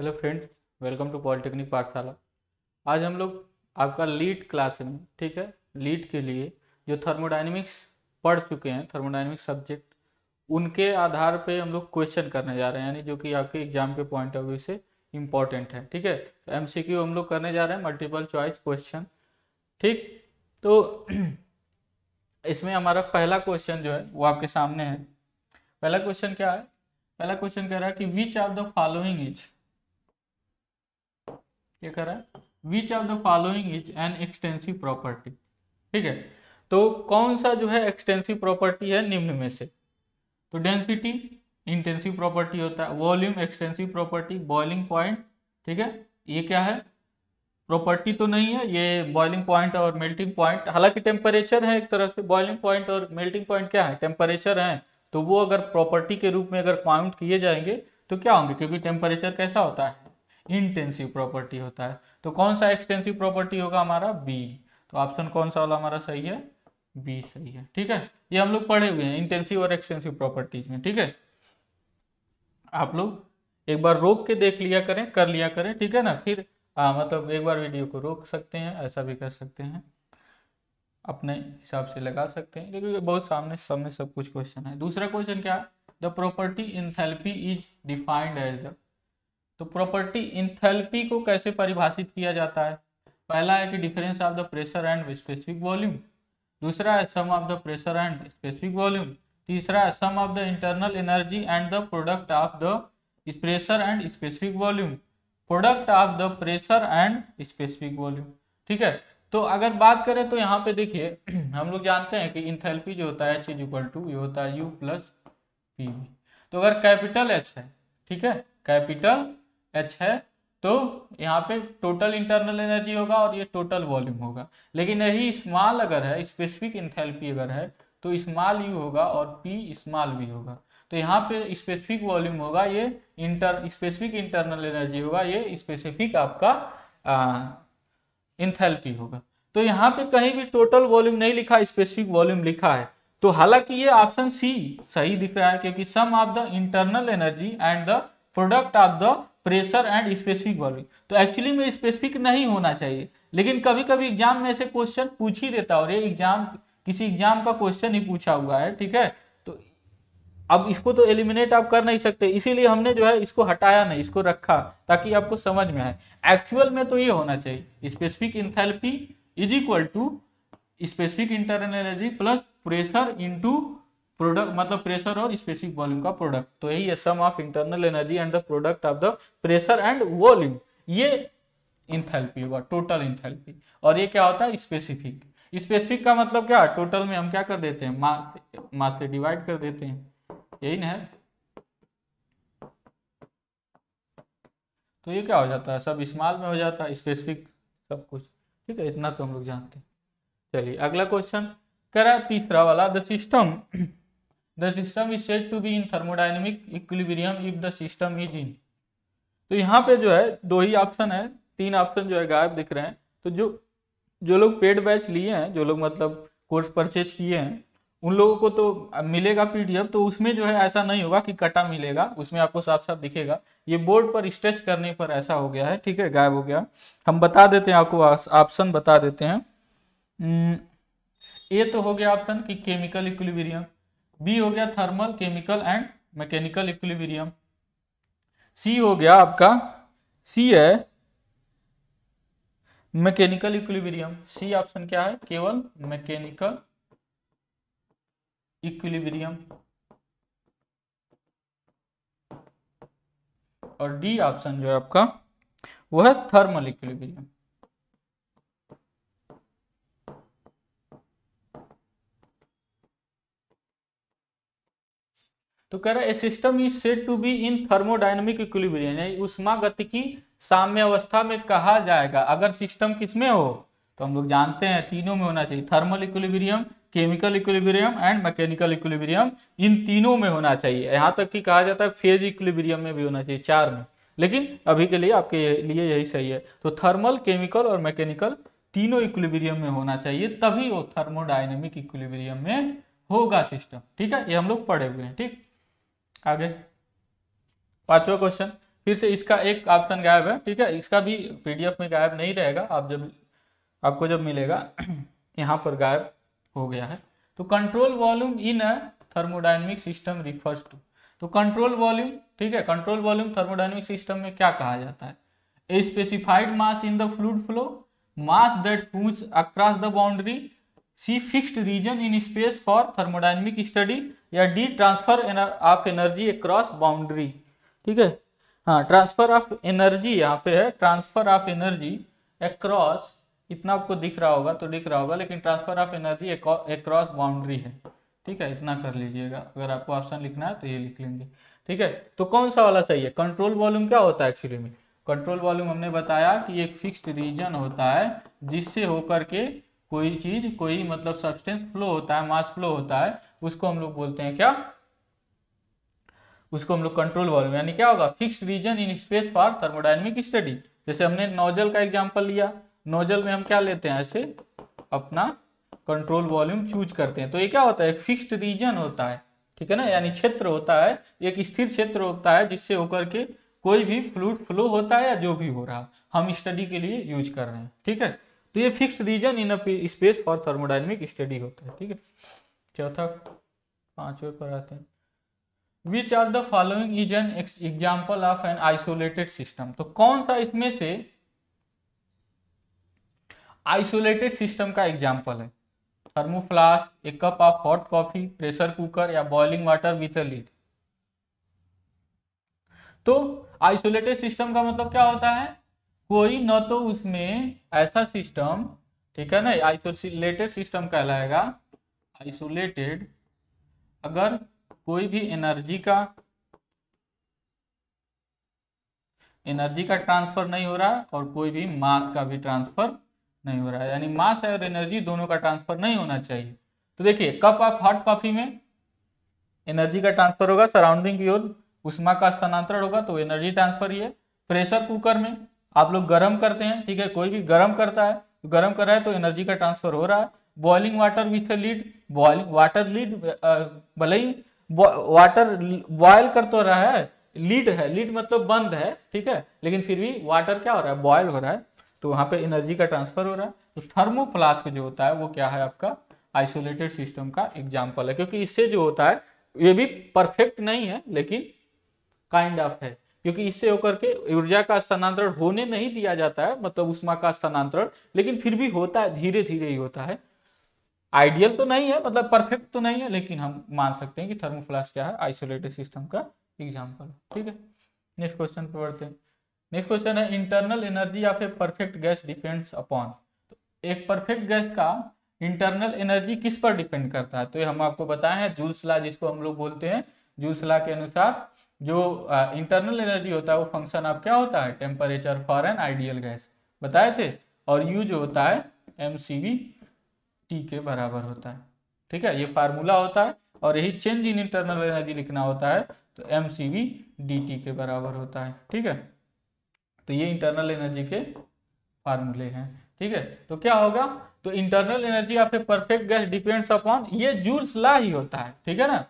hello friends welcome to polytechnic Pathshala आज हम लोग आपका लीड क्लास में ठीक है लीड के लिए जो थर्मोडाइनमिक्स पढ़ चुके हैं थर्मोडाइनमिक्स सब्जेक्ट उनके आधार पे हम लोग क्वेश्चन करने जा रहे हैं यानी जो कि आपके एग्जाम के पॉइंट ऑफ व्यू से इम्पॉर्टेंट है ठीक है तो एम हम लोग करने जा रहे हैं मल्टीपल चॉइस क्वेश्चन ठीक तो इसमें हमारा पहला क्वेश्चन जो है वो आपके सामने है पहला क्वेश्चन क्या है पहला क्वेश्चन कह रहा है कि which are the following is ये कह रहा है which of the following is an extensive property ठीक है तो कौन सा जो है एक्सटेंसिव प्रॉपर्टी है निम्न में से तो डेंसिटी इंटेंसिव प्रॉपर्टी होता है volume extensive property boiling point ठीक है ये क्या है प्रॉपर्टी तो नहीं है ये बॉइलिंग पॉइंट और मेल्टिंग पॉइंट हालांकि टेम्परेचर है एक तरह से बॉइलिंग पॉइंट और मेल्टिंग पॉइंट क्या है टेम्परेचर है तो वो अगर प्रॉपर्टी के रूप में अगर काउंट किए जाएंगे तो क्या होंगे क्योंकि टेम्परेचर कैसा होता है इंटेंसिव प्रॉपर्टी होता है तो कौन सा एक्सटेंसिव प्रॉपर्टी होगा हमारा बी तो ऑप्शन कौन सा वाला हमारा सही है बी सही है ठीक है ये हम लोग पढ़े हुए हैं इंटेंसिव और एक्सटेंसिव प्रॉपर्टीज में ठीक है आप लोग एक बार रोक के देख लिया करें कर लिया करें ठीक है ना फिर आ, मतलब एक बार वीडियो को रोक सकते हैं ऐसा भी कर सकते हैं अपने हिसाब से लगा सकते हैं लेकिन बहुत सामने सामने सब कुछ क्वेश्चन है दूसरा क्वेश्चन क्या the property in is defined as the तो प्रॉपर्टी इंथेल्पी को कैसे परिभाषित किया जाता है पहला है कि difference of the pressure and specific volume दूसरा है sum of the pressure and specific volume तीसरा है sum of the internal energy and the product of the pressure and specific volume product of the pressure and specific volume ठीक है तो अगर बात करें तो यहाँ पे देखिए हम लोग जानते हैं कि इंथेल्पी जो होता है एच इज इक्वल टू ये होता है यू प्लस पी तो अगर कैपिटल एच है ठीक है कैपिटल एच है तो यहाँ पे टोटल इंटरनल एनर्जी होगा और ये टोटल वॉल्यूम होगा लेकिन यही स्मॉल अगर है स्पेसिफिक इंथेलपी अगर है तो स्मॉल यू होगा और पी स्मॉल भी होगा तो यहाँ पे स्पेसिफिक वॉल्यूम होगा ये इंटर स्पेसिफिक इंटरनल एनर्जी होगा ये स्पेसिफिक आपका इंथेलपी होगा तो यहाँ पे कहीं भी टोटल वॉल्यूम नहीं लिखा स्पेसिफिक वॉल्यूम लिखा है तो हालांकि ये ऑप्शन सी सही दिख रहा है क्योंकि sum of the internal energy and the product of the pressure and specific volume तो एक्चुअली में स्पेसिफिक नहीं होना चाहिए लेकिन कभी कभी एग्जाम में ऐसे क्वेश्चन पूछ ही देता और ये एग्जाम किसी एग्जाम का क्वेश्चन ही पूछा हुआ है ठीक है तो अब इसको तो एलिमिनेट आप कर नहीं सकते इसीलिए हमने जो है इसको हटाया नहीं इसको रखा ताकि आपको समझ में आए एक्चुअल में तो ये होना चाहिए specific enthalpy is equal to specific internal energy plus pressure into product मतलब प्रेशर और स्पेसिफिक वॉल्यूम का प्रोडक्ट तो यही है sum of internal energy and the product of the pressure and volume ये इंथेल्पी होगा टोटल इंथेल्पी और ये क्या होता है स्पेसिफिक स्पेसिफिक का मतलब क्या टोटल में हम क्या कर देते हैं मास मास से डिवाइड कर देते हैं यही ना है तो ये क्या हो जाता है सब स्मॉल में हो जाता है स्पेसिफिक सब कुछ ठीक है इतना तो हम लोग जानते हैं चलिए अगला क्वेश्चन करा तीसरा वाला the system the system is set to be in thermodynamic equilibrium if the system is in तो यहाँ पे जो है दो ही ऑप्शन है तीन ऑप्शन जो है गायब दिख रहे हैं तो जो जो लोग पेड बैच लिए हैं जो लोग मतलब कोर्स परचेज किए हैं उन लोगों को तो मिलेगा पीडीएफ तो उसमें जो है ऐसा नहीं होगा कि कटा मिलेगा उसमें आपको साफ साफ दिखेगा ये बोर्ड पर स्ट्रेच करने पर ऐसा हो गया है ठीक है गायब हो गया हम बता देते हैं आपको ऑप्शन बता देते हैं ये तो हो गया ऑप्शन कि केमिकल इक्विलिब्रियम बी हो गया thermal chemical and mechanical equilibrium C हो गया आपका सी है मैकेनिकल इक्विलिब्रियम सी ऑप्शन क्या है केवल मैकेनिकल इक्विलिब्रियम और डी ऑप्शन जो है आपका वह है थर्मल इक्विलिब्रियम तो कह रहा है system is set to be in thermodynamic equilibrium यानी की साम्य अवस्था में कहा जाएगा अगर सिस्टम किसमें हो तो हम लोग जानते हैं तीनों में होना चाहिए thermal equilibrium chemical equilibrium and mechanical equilibrium इन तीनों में होना चाहिए यहाँ तक कि कहा जाता है फेज इक्विलिब्रियम में भी होना चाहिए चार में लेकिन अभी के लिए आपके लिए यही सही है तो थर्मल केमिकल और मैकेनिकल तीनों इक्विलिब्रियम में होना चाहिए तभी वो थर्मोडाइनमिक इक्विलिब्रियम में होगा सिस्टम ठीक है ये हम लोग पढ़े हुए हैं ठीक आगे पांचवा क्वेश्चन फिर से इसका एक ऑप्शन गायब है ठीक है इसका भी पीडीएफ में गायब नहीं रहेगा आप जब आपको जब मिलेगा यहाँ पर गायब हो गया है तो control volume in a thermodynamic system refers to तो कंट्रोल वॉल्यूम ठीक है कंट्रोल वॉल्यूम थर्मोडाइनमिक सिस्टम में क्या कहा जाता है A specified mass in the fluid flow mass that moves across the boundary C fixed region in space for thermodynamic study या D transfer of energy across boundary ठीक है हाँ transfer of energy यहाँ पे है ट्रांसफर ऑफ एनर्जी अक्रॉस इतना आपको दिख रहा होगा तो दिख रहा होगा लेकिन transfer of energy across boundary है ठीक है इतना कर लीजिएगा अगर आपको ऑप्शन लिखना है तो ये लिख लेंगे ठीक है तो कौन सा वाला सही है कंट्रोल वॉल्यूम क्या होता है एक्चुअली में कंट्रोल वॉल्यूम हमने बताया कि एक फिक्स्ड रीजन होता है जिससे होकर के कोई चीज कोई मतलब सब्सटेंस फ्लो होता है मास फ्लो होता है उसको हम लोग बोलते हैं क्या उसको हम लोग कंट्रोल वॉल्यूम यानी क्या होगा fix region in space for thermodynamic study जैसे हमने नोजल का एग्जाम्पल लिया नोजल में हम क्या लेते हैं ऐसे अपना कंट्रोल वॉल्यूम चूज करते हैं तो ये क्या होता है एक फिक्स्ड रीजन होता है ठीक है ना यानी क्षेत्र होता है एक स्थिर क्षेत्र होता है जिससे होकर के कोई भी फ्लूड फ्लो होता है या जो भी हो रहा हम स्टडी के लिए यूज कर रहे हैं ठीक है तो ये fixed region in a space for thermodynamic study होता है ठीक है चौथा पांचवे पर आते हैं which are the following is an example of an isolated system तो कौन सा इसमें से आइसोलेटेड सिस्टम का एग्जाम्पल है थर्मोफ्लास्क एक cup of hot coffee pressure cooker या boiling water with a lid तो आइसोलेटेड सिस्टम का मतलब क्या होता है कोई ना तो उसमें ऐसा सिस्टम ठीक है ना आइसोलेटेड सिस्टम कहलाएगा आइसोलेटेड अगर कोई भी एनर्जी का एनर्जी का ट्रांसफर नहीं हो रहा है और कोई भी मास का भी ट्रांसफर नहीं हो रहा है यानी मास और एनर्जी दोनों का ट्रांसफर नहीं होना चाहिए तो देखिए कप ऑफ हॉट कॉफी में एनर्जी का ट्रांसफर होगा सराउंडिंग की ओर उष्मा का स्थानांतरण होगा तो एनर्जी ट्रांसफर ही है प्रेशर कुकर में आप लोग गर्म करते हैं ठीक है कोई भी गर्म करता है तो गर्म कर रहा है तो एनर्जी का ट्रांसफर हो रहा है boiling water with lid boiling water lid भले ही वाटर बॉयल कर तो रहा है लीड है लीड मतलब बंद है ठीक है लेकिन फिर भी वाटर क्या हो रहा है बॉयल हो रहा है तो वहाँ पे एनर्जी का ट्रांसफर हो रहा है तो थर्मो फ्लास्क जो होता है वो क्या है आपका आइसोलेटेड सिस्टम का एग्जाम्पल है क्योंकि इससे जो होता है ये भी परफेक्ट नहीं है लेकिन काइंड kind ऑफ of है क्योंकि इससे होकर के ऊर्जा का स्थानांतरण होने नहीं दिया जाता है मतलब उष्मा का स्थानांतरण लेकिन फिर भी होता है धीरे धीरे ही होता है आइडियल तो नहीं है मतलब परफेक्ट तो नहीं है लेकिन हम मान सकते हैं कि थर्मोफ्लास क्या है आइसोलेटेड सिस्टम का एग्जाम्पल ठीक है नेक्स्ट क्वेश्चन पर बढ़ते हैं नेक्स्ट क्वेश्चन है internal energy of a perfect gas depends upon तो एक परफेक्ट गैस का इंटरनल एनर्जी किस पर डिपेंड करता है तो ये हम आपको बताए हैं जूल्स जिसको हम लोग बोलते हैं जूल्स के अनुसार जो इंटरनल एनर्जी होता है वो फंक्शन आप क्या होता है temperature for an ideal gas बताए थे और यू जो होता है एम टी के बराबर होता है ठीक है ये फार्मूला होता है और यही चेंज इन इंटरनल एनर्जी लिखना होता है तो M C V D T के बराबर होता है ठीक है तो ये इंटरनल एनर्जी के फार्मूले हैं ठीक है तो क्या होगा तो internal energy of a perfect gas depends upon ये जूल्स ला ही होता है ठीक है ना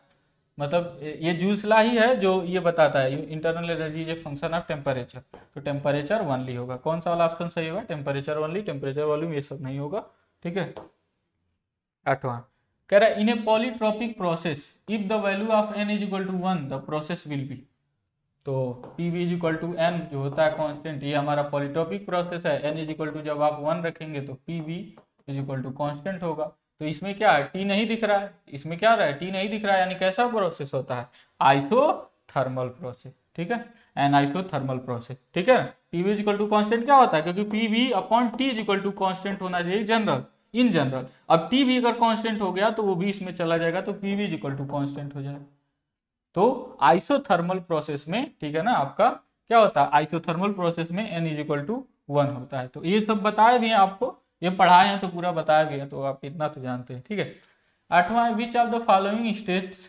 मतलब ये जूल्स ला ही है जो ये बताता है internal energy is a function of temperature तो टेम्परेचर वनली होगा कौन सा वाला ऑप्शन सही होगा टेम्परेचर वनली टेम्परेचर वॉल्यूम ये सब नहीं होगा ठीक है आठवां कह रहा है in a polytropic process if the value of n is equal to one the process will be तो P V is equal to n जो होता है कॉन्स्टेंट ये हमारा पॉलीट्रॉपिक प्रोसेस है एन इज इक्वल टू जब आप वन रखेंगे तो P V is equal to constant होगा तो इसमें क्या है टी नहीं दिख रहा है इसमें क्या रहा है टी नहीं दिख रहा है यानी कैसा प्रोसेस होता है आइसो थर्मल प्रोसेस ठीक है एन आइसो थर्मल प्रोसेस ठीक है P V equal to constant क्या होता है क्योंकि P V upon T equal to constant होना चाहिए जनरल इन जनरल अब टी भी अगर कॉन्स्टेंट हो गया तो वो भी इसमें चला जाएगा तो P V equal to constant हो जाएगा तो आइसोथर्मल प्रोसेस में ठीक है ना आपका क्या होता है आइसोथर्मल प्रोसेस में n is equal to one होता है तो ये सब बताए भी हैं आपको ये पढ़ाए हैं तो पूरा बताया गया तो आप इतना तो जानते हैं ठीक है आठवां which of the following states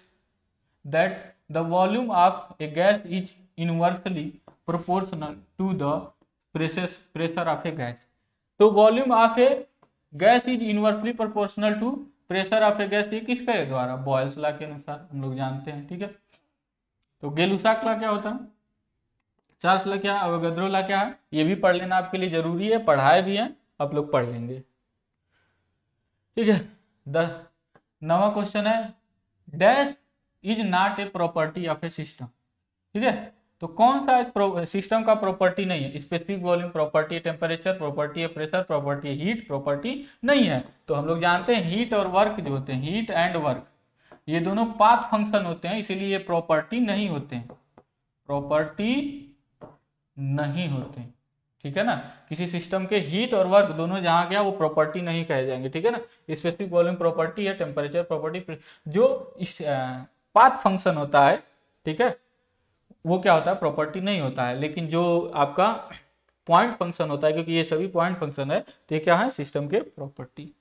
that the volume of a gas is inversely proportional to the press pressure of a gas तो volume of a gas is inversely proportional to pressure of a gas ये किसका है द्वारा boils ला के अनुसार हम लोग जानते हैं ठीक है तो गेलुसाक ला क्या होता है चार्ल्स ला क्या अवगद्रो ला क्या है ये भी पढ़ लेना आपके लिए जरूरी है पढ़ाए भी हैं आप लोग पढ़ लेंगे ठीक है द नवा क्वेश्चन है dash is not a property of a system ठीक है तो कौन सा एक सिस्टम का प्रॉपर्टी नहीं है specific volume property temperature property है प्रेशर प्रॉपर्टी हीट प्रॉपर्टी नहीं है तो हम लोग जानते हैं हीट और वर्क जो होते हैं हीट एंड वर्क ये दोनों पाथ फंक्शन होते हैं इसीलिए ये प्रॉपर्टी नहीं होते प्रॉपर्टी नहीं होते हैं ठीक है ना किसी सिस्टम के हीट और वर्क दोनों जहां क्या वो प्रॉपर्टी नहीं कहे जाएंगे ठीक है ना स्पेसिफिक वॉल्यूम प्रॉपर्टी है टेम्परेचर प्रॉपर्टी जो इस पाथ फंक्शन होता है ठीक है वो क्या होता है प्रॉपर्टी नहीं होता है लेकिन जो आपका पॉइंट फंक्शन होता है क्योंकि ये सभी पॉइंट फंक्शन है तो क्या है सिस्टम के प्रॉपर्टी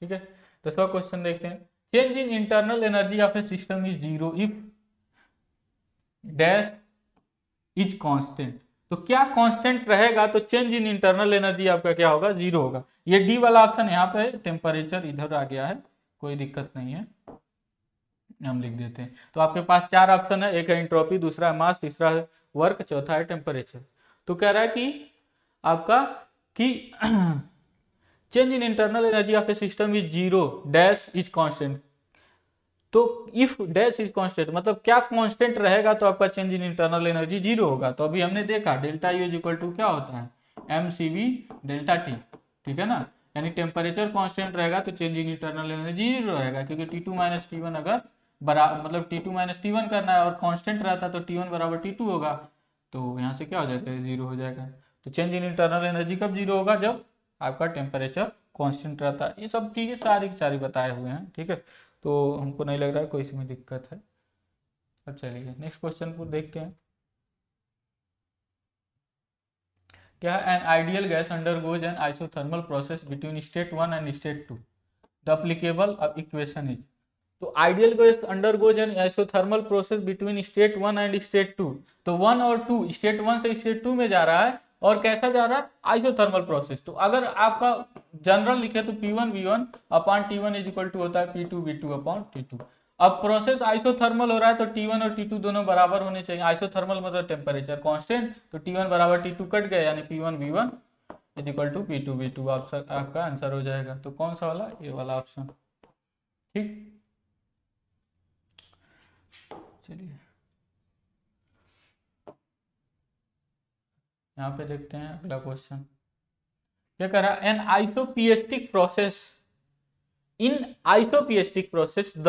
ठीक है दसवा तो क्वेश्चन देखते हैं change in internal energy of a system is zero if dash is constant तो क्या कांस्टेंट रहेगा तो चेंज इन इंटरनल एनर्जी आपका क्या होगा जीरो होगा ये डी वाला ऑप्शन यहाँ पे टेम्परेचर इधर आ गया है कोई दिक्कत नहीं है हम लिख देते हैं तो आपके पास चार ऑप्शन है एक है इंट्रोपी दूसरा है मास तीसरा है वर्क चौथा है टेम्परेचर तो कह रहा है कि आपका कि change in internal energy of a system is zero dash is constant तो इफ डैश इज कॉन्स्टेंट मतलब क्या कॉन्स्टेंट रहेगा तो आपका change in internal energy zero होगा तो अभी हमने देखा delta U is equal to क्या होता है M C V delta T ठीक है ना यानी टेम्परेचर कॉन्स्टेंट रहेगा तो change in internal energy zero रहेगा क्योंकि T two minus T one अगर बराबर मतलब T two minus T one करना है और कॉन्स्टेंट रहता तो टी वन बराबर टी टू होगा तो यहाँ से क्या हो जाएगा जीरो हो जाएगा तो चेंज इन इंटरनल एनर्जी कब जीरो होगा जब आपका टेम्परेचर कॉन्स्टेंट रहता है ये सब चीज़ें सारी की सारी बताए हुए हैं ठीक है तो हमको नहीं लग रहा है कोई इसमें दिक्कत है अब चलिए नेक्स्ट क्वेश्चन को देखते हैं क्या an ideal gas undergoes an isothermal process between state one and state two the applicable equation is तो ideal gas undergoes an isothermal process between state one and state two तो one और two state one से state two में जा रहा है और कैसा जा रहा है आइसोथर्मल प्रोसेस तो अगर आपका जनरल लिखे तो P one V one upon T one is equal to होता है P two V two upon T two अब प्रोसेस आइसोथर्मल हो रहा है तो टी वन और टी टू दोनों बराबर होने चाहिए आइसोथर्मल मतलब टेम्परेचर कॉन्स्टेंट तो टी वन बराबर टी टू कट गया यानी P one V one is equal to P two V two आपका आंसर हो जाएगा तो कौन सा वाला ये वाला ऑप्शन ठीक चलिए यहाँ पे देखते हैं अगला क्वेश्चन क्या है an isopiestic process in isopiestic process the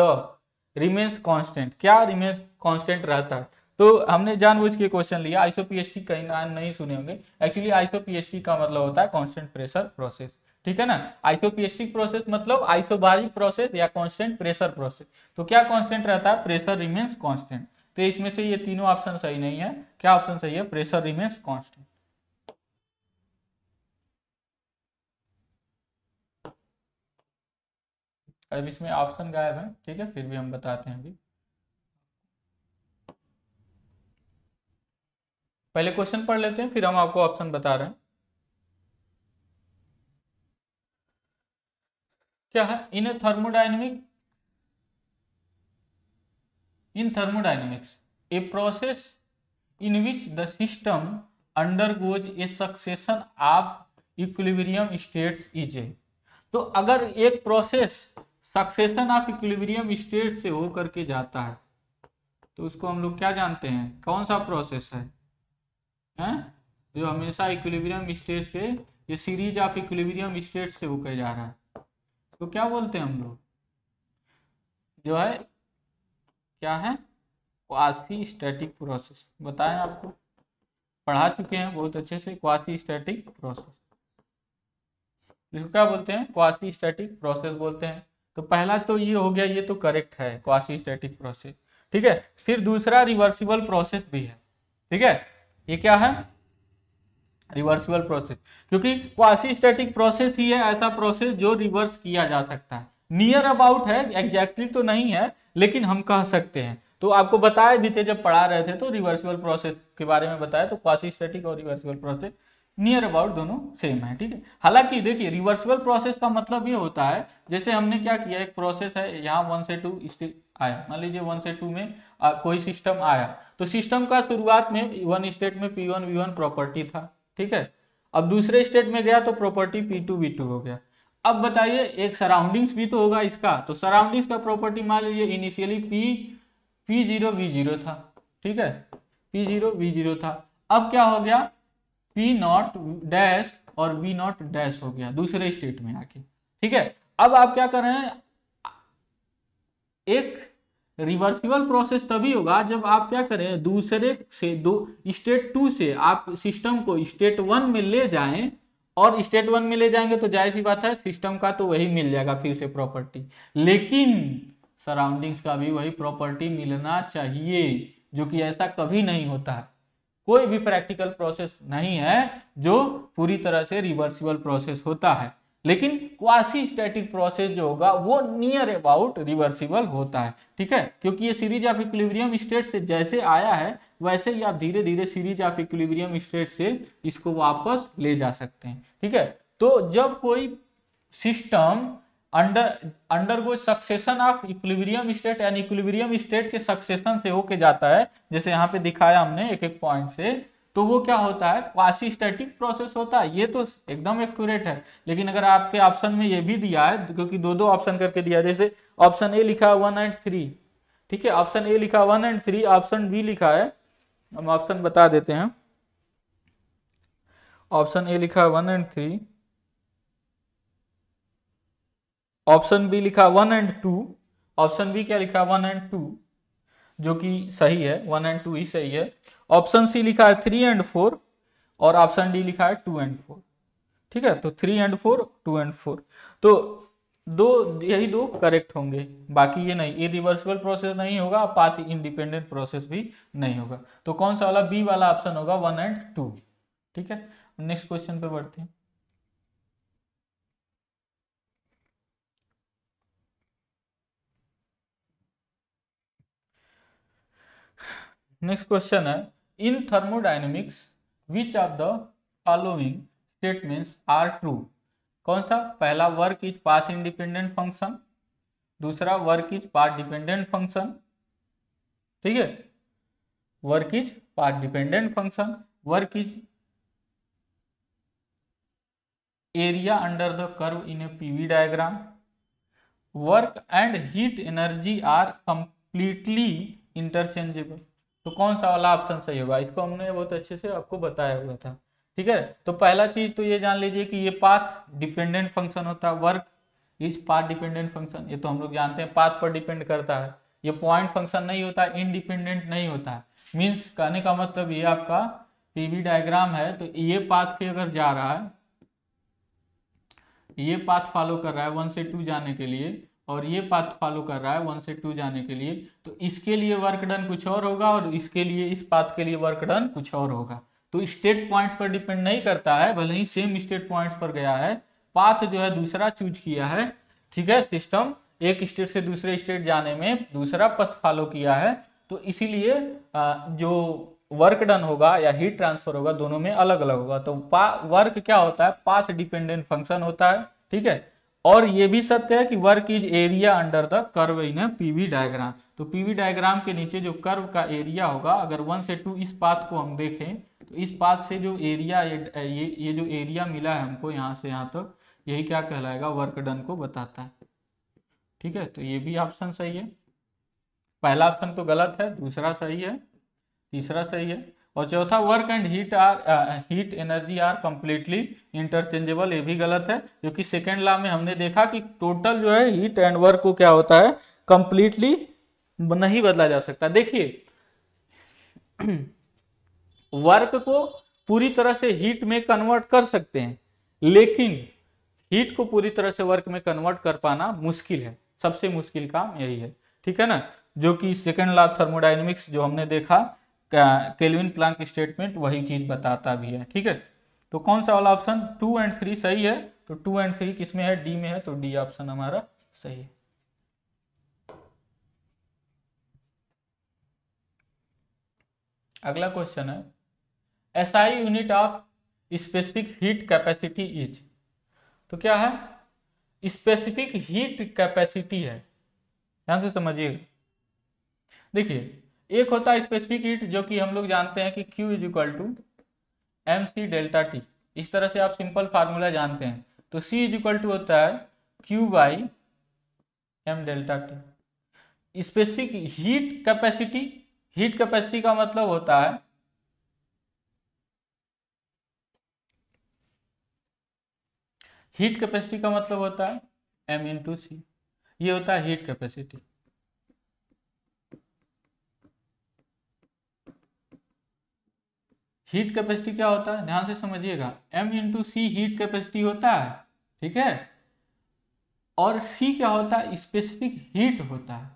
remains constant क्या रिमेन्स कॉन्स्टेंट रहता है तो हमने जानबूझ के क्वेश्चन लिया आइसोपीएसटी कहीं ना नहीं सुने होंगे एक्चुअली आइसोपीएसटी का मतलब होता है कांस्टेंट प्रेशर प्रोसेस ठीक है ना आइसोपीएसटिक प्रोसेस मतलब आइसोबारिक प्रोसेस या कांस्टेंट प्रेशर प्रोसेस तो क्या कांस्टेंट रहता है प्रेशर रिमेन्स कांस्टेंट तो इसमें से ये तीनों ऑप्शन सही नहीं है क्या ऑप्शन सही है प्रेशर रिमेन्स कॉन्स्टेंट अब इसमें ऑप्शन गायब है ठीक है फिर भी हम बताते हैं अभी पहले क्वेश्चन पढ़ लेते हैं फिर हम आपको ऑप्शन बता रहे हैं क्या है in thermodynamic in a process in which the system undergoes a succession of equilibrium states is a तो अगर एक process succession of equilibrium state से हो करके जाता है तो उसको हम लोग क्या जानते हैं कौन सा प्रोसेस है हैं जो हमेशा इक्विलिब्रियम स्टेट के ये सीरीज ऑफ इक्विलिब्रियम स्टेट से होकर जा रहा है तो क्या बोलते हैं हम लोग जो है क्या है क्वासी स्टैटिक प्रोसेस बताएं आपको पढ़ा चुके हैं बहुत अच्छे से क्वासी स्टैटिक प्रोसेस इसको क्या बोलते हैं क्वासी स्टैटिक प्रोसेस बोलते हैं तो पहला तो ये हो गया ये तो करेक्ट है क्वासी स्टेटिक प्रोसेस ठीक है फिर दूसरा रिवर्सिबल प्रोसेस भी है ठीक है ये क्या है रिवर्सिबल प्रोसेस क्योंकि क्वासी स्टेटिक प्रोसेस ही है ऐसा प्रोसेस जो रिवर्स किया जा सकता है नियर अबाउट है एग्जैक्टली exactly तो नहीं है लेकिन हम कह सकते हैं तो आपको बताए भी थे जब पढ़ा रहे थे तो रिवर्सिबल प्रोसेस के बारे में बताया तो क्वासी स्टेटिक और रिवर्सिबल प्रोसेस नियर अबाउट दोनों सेम है ठीक है हालांकि देखिए रिवर्सिबल प्रोसेस का मतलब ये होता है जैसे हमने क्या किया एक प्रोसेस है यहाँ वन से टू आया मान लीजिए वन से टू में आ, कोई सिस्टम आया तो सिस्टम का शुरुआत में वन स्टेट में P one V one property था ठीक है अब दूसरे स्टेट में गया तो property P two V two हो गया अब बताइए एक सराउंडिंग्स भी तो होगा इसका तो सराउंडिंग्स का प्रॉपर्टी मान लीजिए initially P P zero V zero था ठीक है पी जीरो वी जीरो था अब क्या हो गया पी नॉट डैश और वी नॉट डैश हो गया दूसरे स्टेट में आके ठीक है अब आप क्या कर रहे हैं एक रिवर्सिबल प्रोसेस तभी होगा जब आप क्या करें दूसरे से दो स्टेट टू से आप सिस्टम को स्टेट वन में ले जाएं और स्टेट वन में ले जाएंगे तो जाहिर सी बात है सिस्टम का तो वही मिल जाएगा फिर से प्रॉपर्टी लेकिन सराउंडिंग्स का भी वही प्रॉपर्टी मिलना चाहिए जो कि ऐसा कभी नहीं होता है कोई भी प्रैक्टिकल प्रोसेस नहीं है जो पूरी तरह से रिवर्सिबल प्रोसेस होता है लेकिन क्वासी स्टैटिक प्रोसेस जो होगा वो नियर अबाउट रिवर्सिबल होता है ठीक है क्योंकि ये सीरीज ऑफ इक्विलिब्रियम स्टेट से जैसे आया है वैसे ही आप धीरे धीरे सीरीज ऑफ इक्विलिब्रियम स्टेट से इसको वापस ले जा सकते हैं ठीक है तो जब कोई system under undergo succession of equilibrium state and equilibrium state के सक्सेशन से होके जाता है जैसे यहाँ पे दिखाया हमने एक एक पॉइंट से तो वो क्या होता है क्वासी स्टैटिक प्रोसेस होता है ये तो एकदम एक्यूरेट है लेकिन अगर आपके ऑप्शन में ये भी दिया है क्योंकि दो दो ऑप्शन करके दिया जैसे ऑप्शन ए लिखा है वन एंड थ्री ठीक है ऑप्शन ए लिखा one and three option B लिखा है हम ऑप्शन बता देते हैं ऑप्शन ए लिखा है one and three option B लिखा one and two option B क्या लिखा वन एंड टू जो कि सही है वन एंड टू ही सही है ऑप्शन सी लिखा है थ्री एंड फोर और ऑप्शन डी लिखा है टू एंड फोर ठीक है तो three and four two and four तो दो यही दो करेक्ट होंगे बाकी ये नहीं ये रिवर्सिबल प्रोसेस नहीं होगा पाथ इंडिपेंडेंट प्रोसेस भी नहीं होगा तो कौन सा वाला बी वाला ऑप्शन होगा वन एंड टू ठीक है नेक्स्ट क्वेश्चन पे बढ़ते हैं next question is in thermodynamics which are the following statements are true कौन सा पहला work is path independent function दूसरा work is path dependent function ठीक है work is path dependent function work is area under the curve in a PV diagram work and heat energy are completely interchangeable तो कौन सा वाला option सही होगा इसको हमने बहुत अच्छे से आपको बताया हुआ था ठीक है तो पहला चीज तो ये जान लीजिए कि ये पाथ डिपेंडेंट फंक्शन होता है work is path dependent function ये तो हम लोग जानते हैं पाथ पर डिपेंड करता है ये पॉइंट फंक्शन नहीं होता इनडिपेंडेंट नहीं होता है मीन्स कहने का मतलब ये आपका पीवी डायग्राम है तो ये पाथ पे अगर जा रहा है ये पाथ फॉलो कर रहा है वन से टू जाने के लिए और ये पाथ फॉलो कर रहा है वन से टू जाने के लिए तो इसके लिए वर्क डन कुछ और होगा और इसके लिए इस पाथ के लिए वर्क डन कुछ और होगा तो स्टेट पॉइंट्स पर डिपेंड नहीं करता है भले ही सेम स्टेट पॉइंट्स पर गया है पाथ जो है दूसरा चूज किया है ठीक है सिस्टम एक स्टेट से दूसरे स्टेट जाने में दूसरा पथ फॉलो किया है तो इसीलिए जो वर्क डन होगा या हीट ट्रांसफर होगा दोनों में अलग अलग होगा तो वर्क क्या होता है पाथ डिपेंडेंट फंक्शन होता है ठीक है और ये भी सत्य है कि work is area under the curve in PV diagram तो पीवी डायग्राम के नीचे जो कर्व का एरिया होगा अगर वन से टू इस पाथ को हम देखें तो इस पाथ से जो एरिया ये ये जो एरिया मिला है हमको यहाँ से यहाँ तक तो, यही क्या कहलाएगा वर्क डन को बताता है ठीक है तो ये भी ऑप्शन सही है पहला ऑप्शन तो गलत है दूसरा सही है तीसरा सही है और चौथा work and heat are heat energy are completely interchangeable ये भी गलत है क्योंकि सेकेंड लॉ में हमने देखा कि टोटल जो है हीट एंड वर्क को क्या होता है कंप्लीटली नहीं बदला जा सकता देखिए वर्क को पूरी तरह से हीट में कन्वर्ट कर सकते हैं लेकिन हीट को पूरी तरह से वर्क में कन्वर्ट कर पाना मुश्किल है सबसे मुश्किल काम यही है ठीक है ना जो कि सेकेंड लॉ थर्मोडाइनमिक्स जो हमने देखा केल्विन प्लांक स्टेटमेंट वही चीज़ बताता भी है ठीक है तो कौन सा वाला ऑप्शन टू एंड थ्री सही है तो टू एंड थ्री किस में है डी में है तो डी ऑप्शन हमारा सही है अगला क्वेश्चन है SI unit of specific heat capacity is तो क्या है स्पेसिफिक हीट कैपेसिटी है ध्यान से समझिए देखिए एक होता है स्पेसिफिक हीट जो कि हम लोग जानते हैं कि Q is equal to M C delta T इस तरह से आप सिंपल फार्मूला जानते हैं तो C इज इक्वल टू होता है Q by M delta T specific heat capacity heat capacity का मतलब होता है हीट कैपेसिटी का मतलब होता है एम इंटू सी ये होता है हीट कैपेसिटी हीट कैपेसिटी क्या होता है ध्यान से समझिएगा M into C heat capacity होता है ठीक है और सी क्या होता है स्पेसिफिक हीट होता है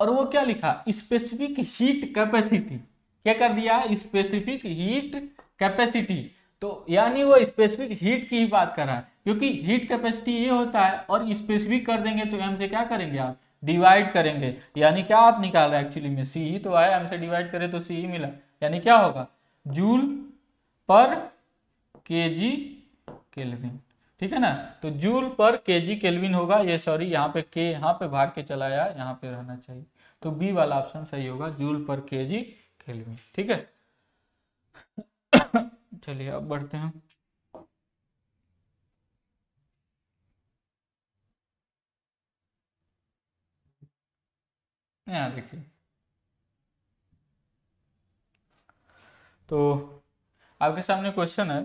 और वो क्या लिखा स्पेसिफिक हीट कैपेसिटी क्या कर दिया स्पेसिफिक हीट कैपेसिटी तो यानी वो स्पेसिफिक हीट की ही बात कर रहा है क्योंकि हीट कैपेसिटी ये होता है और स्पेसिफिक कर देंगे तो एम से क्या करेंगे आप डिवाइड करेंगे यानी क्या आप निकाल रहे हैं एक्चुअली में सी ही तो आया एम से डिवाइड करें तो सी ही मिला यानी क्या होगा जूल पर केजी केल्विन ठीक है ना तो जूल पर केजी केल्विन होगा ये सॉरी यहाँ पे के यहाँ पे भाग के चलाया यहाँ पे रहना चाहिए तो बी वाला ऑप्शन सही होगा जूल पर केजी केल्विन ठीक है चलिए अब बढ़ते हैं यहाँ देखिए तो आपके सामने क्वेश्चन है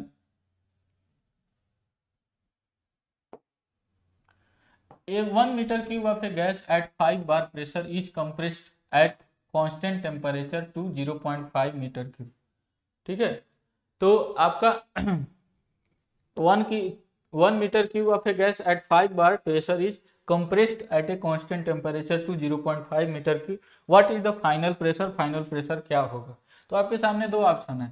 one metre cube of a gas at five bar pressure is compressed at constant temperature to zero point five metre cube ठीक है तो आपका वन की one metre cube of a gas at five bar pressure is compressed at a constant temperature to zero point five metre cube what is the final pressure final pressure क्या होगा तो आपके सामने दो ऑप्शन है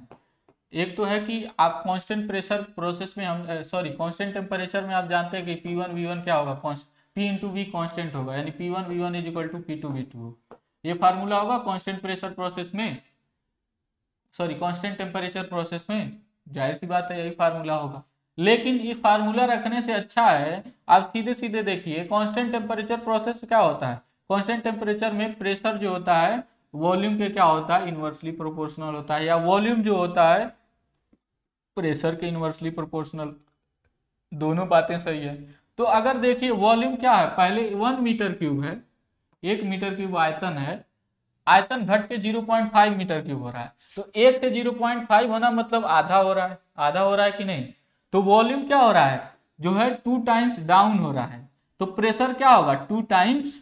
एक तो है कि आप कांस्टेंट प्रेशर प्रोसेस में हम सॉरी कांस्टेंट टेम्परेचर में आप जानते हैं कि पी वन वी वन क्या होगा पी इंटू वी कॉन्स्टेंट होगा यानी P one V one is equal to P two V two ये फार्मूला होगा कॉन्स्टेंट प्रेशर प्रोसेस में सॉरी कॉन्स्टेंट टेम्परेचर प्रोसेस में जाहिर सी बात है यही फार्मूला होगा लेकिन ये फार्मूला रखने से अच्छा है आप सीधे सीधे देखिए कांस्टेंट टेम्परेचर प्रोसेस क्या होता है कांस्टेंट टेम्परेचर में प्रेशर जो होता है वॉल्यूम के क्या होता है इन्वर्सली प्रोपोर्शनल होता है या वॉल्यूम जो होता है प्रेशर के इन्वर्सली प्रोपोर्शनल दोनों बातें सही है तो अगर देखिए वॉल्यूम क्या है पहले वन मीटर क्यूब है एक मीटर क्यूब आयतन है आयतन घट के 0.5 मीटर क्यूब हो रहा है तो एक से 0.5 होना मतलब आधा हो रहा है आधा हो रहा है कि नहीं तो वॉल्यूम क्या हो रहा है जो है टू टाइम्स डाउन हो रहा है तो प्रेशर क्या होगा टू टाइम्स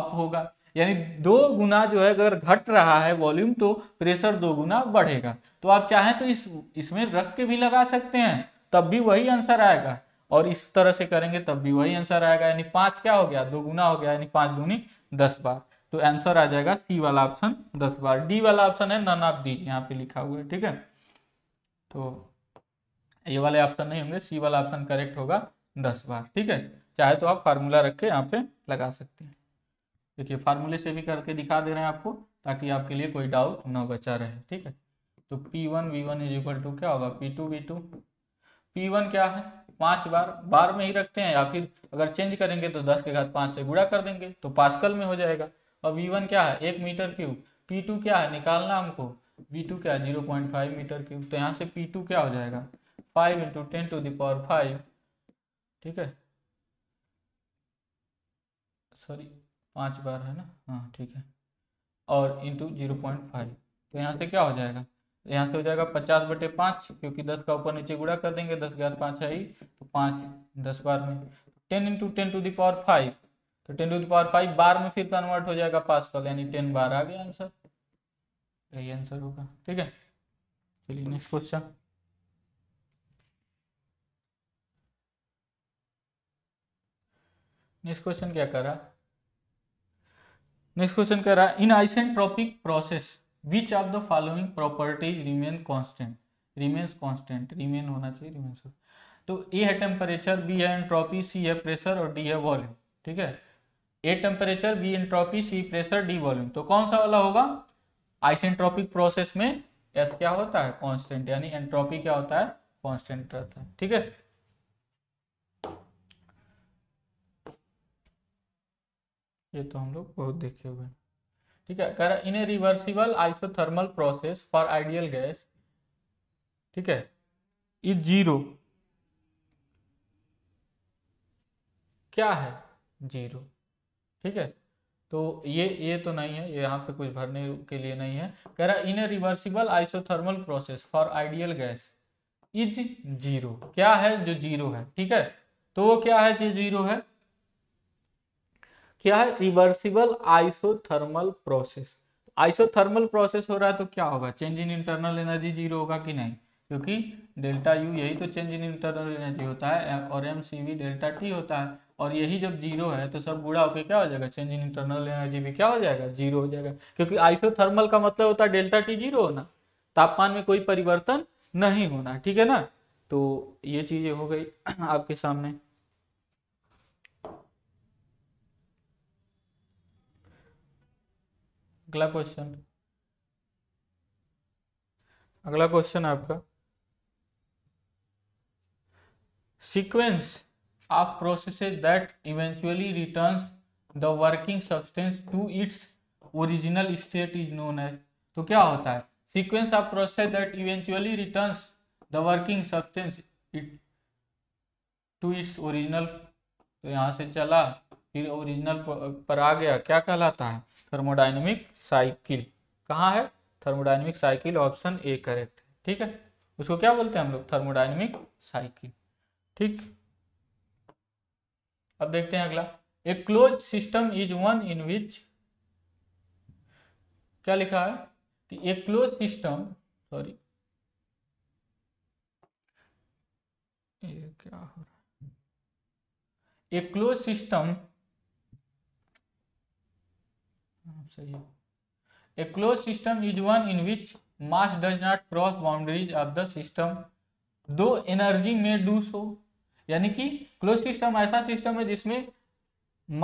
अप होगा यानी दो गुना जो है अगर घट रहा है वॉल्यूम तो प्रेशर दो गुना बढ़ेगा तो आप चाहें तो इस इसमें रख के भी लगा सकते हैं तब भी वही आंसर आएगा और इस तरह से करेंगे तब भी वही आंसर आएगा यानी पाँच क्या हो गया दो गुना हो गया यानी पाँच दूनी दस बार तो आंसर आ जाएगा सी वाला ऑप्शन दस बार डी वाला ऑप्शन है नन ऑफ दीज यहाँ पे लिखा हुआ है ठीक है तो ये वाले ऑप्शन नहीं होंगे सी वाला ऑप्शन करेक्ट होगा दस बार ठीक है चाहे तो आप फार्मूला रख के यहाँ पे लगा सकते हैं देखिए फार्मूले से भी करके दिखा दे रहे हैं आपको ताकि आपके लिए कोई डाउट न बचा रहे ठीक है तो P one V one is equal to क्या होगा P two V two P one क्या है पांच बार बार में ही रखते हैं या फिर अगर चेंज करेंगे तो दस के घात पांच से गुड़ा कर देंगे तो पास्कल में हो जाएगा और वी वन क्या है एक मीटर क्यूब पी टू क्या है निकालना हमको वी टू क्या है zero point five metre cube तो यहाँ से पी टू क्या हो जाएगा five into ten to the power five ठीक है सॉरी पाँच बार है ना हाँ ठीक है और इंटू जीरो पॉइंट फाइव तो यहाँ से क्या हो जाएगा यहाँ से हो जाएगा पचास बटे पाँच क्योंकि दस का ऊपर नीचे गुड़ा कर देंगे दस ग्यारह पाँच है ही तो पाँच दस बार में ten into ten to the power five तो ten to the power five bar में फिर कन्वर्ट हो जाएगा कल यानी टेन बार आ गया आंसर यही आंसर होगा ठीक है चलिए नेक्स्ट क्वेश्चन नेक्स्ट क्वेश्चन क्या करा नेक्स्ट क्वेश्चन कह रहा है in isentropic process which of the following properties remain constant remains constant remain होना चाहिए रिमेन्स तो ए है टेम्परेचर बी है एंट्रोपी सी है प्रेशर और डी है वॉल्यूम ठीक है A temperature B entropy C pressure D volume तो कौन सा वाला होगा आइसेंट्रोपिक प्रोसेस में एस क्या होता है कॉन्स्टेंट यानी एंट्रोपी क्या होता है कॉन्स्टेंट रहता है ठीक है ये तो हम लोग बहुत देखे हुए हैं ठीक है कह रहा in a reversible isothermal process for ideal gas ठीक है इज जीरो क्या है जीरो ठीक है तो ये ये तो नहीं है ये यहाँ पे कुछ भरने के लिए नहीं है कह रहा in a reversible isothermal process for ideal gas is zero क्या है जो जीरो है ठीक है तो वो क्या है जो जीरो है क्या है reversible isothermal process isothermal process हो रहा है तो क्या होगा change in internal energy zero होगा कि नहीं क्योंकि डेल्टा यू यही तो चेंज इन इंटरनल एनर्जी होता है और M C V delta T होता है और यही जब जीरो है तो सब गुड़ा होकर क्या हो जाएगा चेंज इन इंटरनल एनर्जी भी क्या हो जाएगा जीरो हो जाएगा क्योंकि आइसोथर्मल का मतलब होता है डेल्टा टी जीरो होना तापमान में कोई परिवर्तन नहीं होना ठीक है ना तो ये चीज़ें हो गई आपके सामने अगला क्वेश्चन अगला क्वेश्चन आपका sequence of processes that eventually returns the working substance to its original state is known as तो क्या होता है sequence of process that eventually returns the working substance it to its original तो यहाँ से चला फिर ओरिजिनल पर आ गया क्या कहलाता है थर्मोडाइनमिक साइकिल कहाँ है thermodynamic cycle option A correct ठीक है उसको क्या बोलते हैं हम लोग थर्मोडाइनमिक साइकिल ठीक अब देखते हैं अगला a close system is one in which क्या लिखा है कि ए क्लोज सिस्टम सॉरी ये क्या हो रहा है ए क्लोज सिस्टम सही a close system is one in which mass does not cross boundaries of the system though energy may do so यानी कि क्लोज सिस्टम ऐसा सिस्टम है जिसमें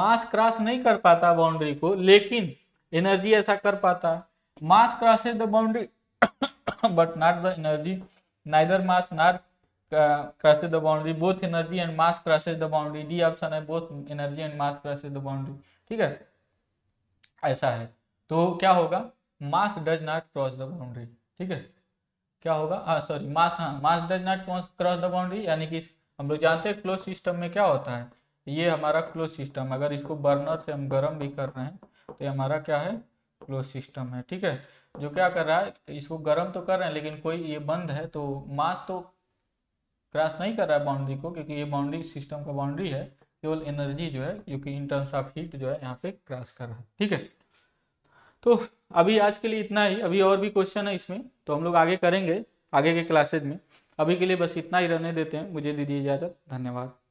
मास क्रॉस नहीं कर पाता बाउंड्री को लेकिन एनर्जी ऐसा कर पाता mass crosses the boundary but not the energy neither mass not crosses the boundary both energy and mass crosses the boundary D option है both energy and mass crosses the boundary ठीक है ऐसा है तो क्या होगा mass does not cross the boundary ठीक है क्या होगा हाँ सॉरी मास हाँ mass does not cross the boundary यानी कि हम लोग जानते हैं क्लोज सिस्टम में क्या होता है ये हमारा क्लोज सिस्टम अगर इसको बर्नर से हम गर्म भी कर रहे हैं तो ये हमारा क्या है क्लोज सिस्टम है ठीक है जो क्या कर रहा है इसको गर्म तो कर रहे हैं लेकिन कोई ये बंद है तो मास तो क्रॉस नहीं कर रहा है बाउंड्री को क्योंकि ये बाउंड्री सिस्टम का बाउंड्री है केवल एनर्जी जो है जो कि इन टर्म्स ऑफ हीट जो है यहाँ पे क्रॉस कर रहा है ठीक है तो अभी आज के लिए इतना ही अभी और भी क्वेश्चन है इसमें तो हम लोग आगे करेंगे आगे के क्लासेज में अभी के लिए बस इतना ही रहने देते हैं मुझे दीदी इजाज़त धन्यवाद